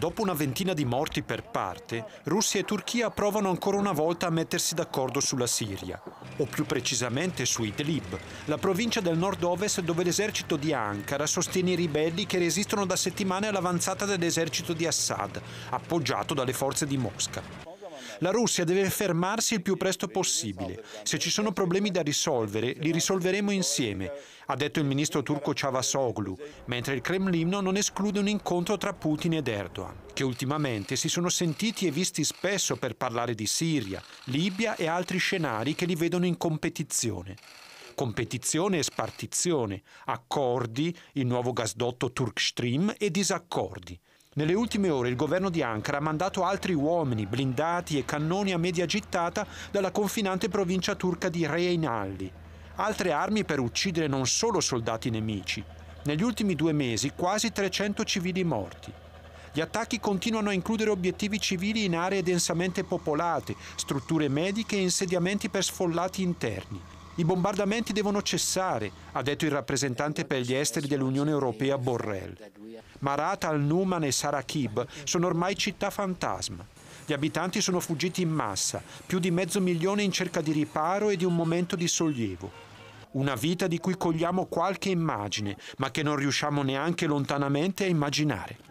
Dopo una ventina di morti per parte, Russia e Turchia provano ancora una volta a mettersi d'accordo sulla Siria, o più precisamente su Idlib, la provincia del nord-ovest dove l'esercito di Ankara sostiene i ribelli che resistono da settimane all'avanzata dell'esercito di Assad, appoggiato dalle forze di Mosca. La Russia deve fermarsi il più presto possibile. Se ci sono problemi da risolvere, li risolveremo insieme, ha detto il ministro turco Cavasoglu, mentre il Cremlino non esclude un incontro tra Putin ed Erdogan, che ultimamente si sono sentiti e visti spesso per parlare di Siria, Libia e altri scenari che li vedono in competizione competizione e spartizione, accordi, il nuovo gasdotto Turkstream e disaccordi. Nelle ultime ore il governo di Ankara ha mandato altri uomini, blindati e cannoni a media gittata dalla confinante provincia turca di Reinalli. Altre armi per uccidere non solo soldati nemici. Negli ultimi due mesi quasi 300 civili morti. Gli attacchi continuano a includere obiettivi civili in aree densamente popolate, strutture mediche e insediamenti per sfollati interni. I bombardamenti devono cessare, ha detto il rappresentante per gli esteri dell'Unione Europea Borrell. Marat al-Numan e Sarakib sono ormai città fantasma. Gli abitanti sono fuggiti in massa, più di mezzo milione in cerca di riparo e di un momento di sollievo. Una vita di cui cogliamo qualche immagine, ma che non riusciamo neanche lontanamente a immaginare.